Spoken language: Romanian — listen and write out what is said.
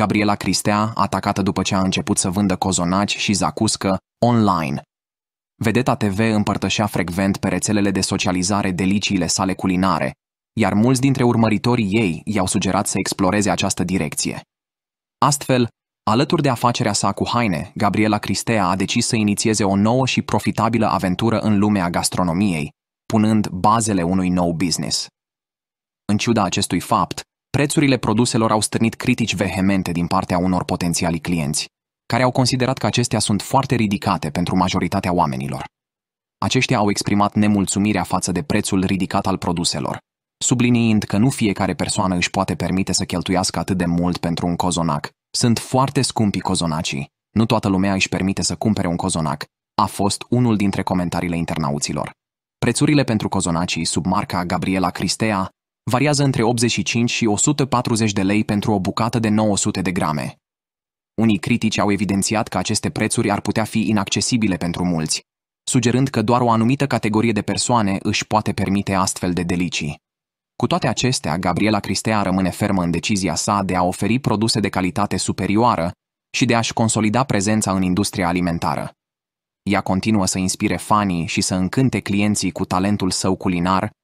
Gabriela Cristea, atacată după ce a început să vândă cozonaci și zacuscă online. Vedeta TV împărtășea frecvent pe rețelele de socializare deliciile sale culinare, iar mulți dintre urmăritorii ei i-au sugerat să exploreze această direcție. Astfel, alături de afacerea sa cu haine, Gabriela Cristea a decis să inițieze o nouă și profitabilă aventură în lumea gastronomiei, punând bazele unui nou business. În ciuda acestui fapt, prețurile produselor au stârnit critici vehemente din partea unor potențiali clienți, care au considerat că acestea sunt foarte ridicate pentru majoritatea oamenilor. Aceștia au exprimat nemulțumirea față de prețul ridicat al produselor, subliniind că nu fiecare persoană își poate permite să cheltuiască atât de mult pentru un cozonac. Sunt foarte scumpi cozonacii. Nu toată lumea își permite să cumpere un cozonac, a fost unul dintre comentariile internauților. Prețurile pentru cozonacii sub marca Gabriela Cristea variază între 85 și 140 de lei pentru o bucată de 900 de grame. Unii critici au evidențiat că aceste prețuri ar putea fi inaccesibile pentru mulți, sugerând că doar o anumită categorie de persoane își poate permite astfel de delicii. Cu toate acestea, Gabriela Cristea rămâne fermă în decizia sa de a oferi produse de calitate superioară și de a-și consolida prezența în industria alimentară. Ea continuă să inspire fanii și să încânte clienții cu talentul său culinar,